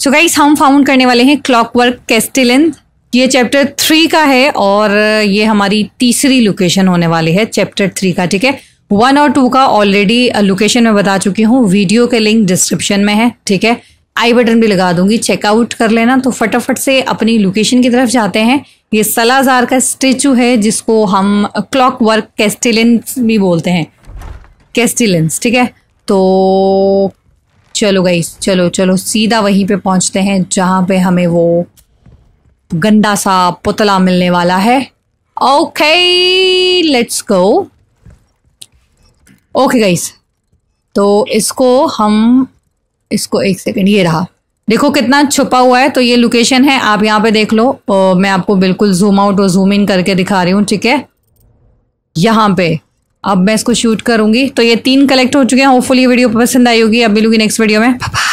सो so guys हम found करने वाले हैं क्लॉक वर्क कैस्टिलन ये चैप्टर थ्री का है और uh, ये हमारी तीसरी लोकेशन होने वाली है चैप्टर थ्री का ठीक है वन और टू का ऑलरेडी लोकेशन uh, मैं बता चुकी हूँ वीडियो के लिंक डिस्क्रिप्शन में है ठीक है आई बटन भी लगा दूंगी चेकआउट कर लेना तो फटाफट से अपनी लोकेशन की तरफ जाते हैं ये सलाजार का स्टेचू है जिसको हम क्लॉक वर्क कैस्टिलेंस भी बोलते हैं कैस्टिलेंस ठीक है तो चलो गई चलो चलो सीधा वहीं पे पहुंचते हैं जहां पे हमें वो गंदा सा पुतला मिलने वाला है okay let's go okay guys तो इसको हम इसको एक सेकेंड ये रहा देखो कितना छुपा हुआ है तो ये लोकेशन है आप यहाँ पे देख लो ओ, मैं आपको बिल्कुल जूम आउट और जूम इन करके दिखा रही हूँ ठीक है यहाँ पे अब मैं इसको शूट करूंगी तो ये तीन कलेक्ट हो चुके हैं होपफुली वीडियो पसंद आई होगी अब मिलूंगी नेक्स्ट वीडियो में